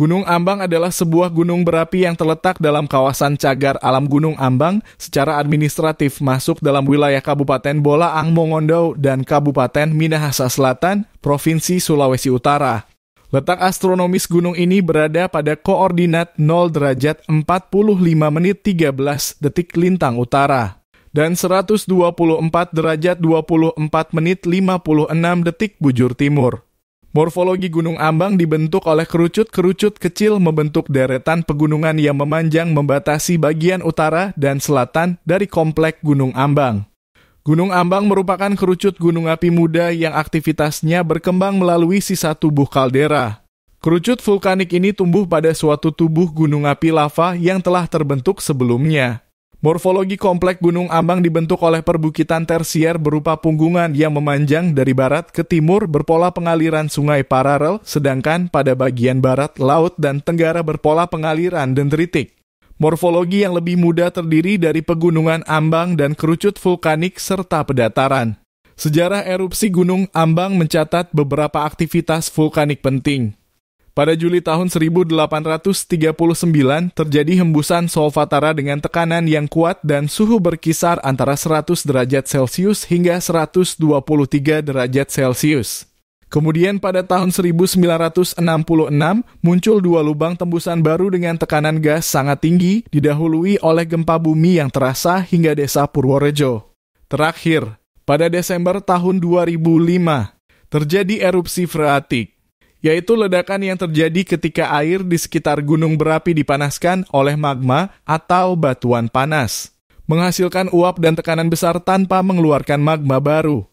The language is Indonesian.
Gunung Ambang adalah sebuah gunung berapi yang terletak dalam kawasan cagar alam Gunung Ambang secara administratif masuk dalam wilayah Kabupaten Bolaang Mongondo dan Kabupaten Minahasa Selatan, Provinsi Sulawesi Utara. Letak astronomis gunung ini berada pada koordinat 0 derajat 45 menit 13 detik lintang utara dan 124 derajat 24 menit 56 detik bujur timur. Morfologi Gunung Ambang dibentuk oleh kerucut-kerucut kecil membentuk deretan pegunungan yang memanjang membatasi bagian utara dan selatan dari komplek Gunung Ambang. Gunung Ambang merupakan kerucut gunung api muda yang aktivitasnya berkembang melalui sisa tubuh kaldera. Kerucut vulkanik ini tumbuh pada suatu tubuh gunung api lava yang telah terbentuk sebelumnya. Morfologi komplek Gunung Ambang dibentuk oleh perbukitan tersier berupa punggungan yang memanjang dari barat ke timur berpola pengaliran sungai paralel, sedangkan pada bagian barat, laut, dan tenggara berpola pengaliran dendritik. Morfologi yang lebih muda terdiri dari pegunungan ambang dan kerucut vulkanik serta pedataran. Sejarah erupsi Gunung Ambang mencatat beberapa aktivitas vulkanik penting, pada Juli tahun 1839 terjadi hembusan Solfatara dengan tekanan yang kuat dan suhu berkisar antara 100 derajat Celcius hingga 123 derajat Celcius. Kemudian pada tahun 1966 muncul dua lubang tembusan baru dengan tekanan gas sangat tinggi didahului oleh gempa bumi yang terasa hingga desa Purworejo. Terakhir, pada Desember tahun 2005 terjadi erupsi freatik yaitu ledakan yang terjadi ketika air di sekitar gunung berapi dipanaskan oleh magma atau batuan panas, menghasilkan uap dan tekanan besar tanpa mengeluarkan magma baru.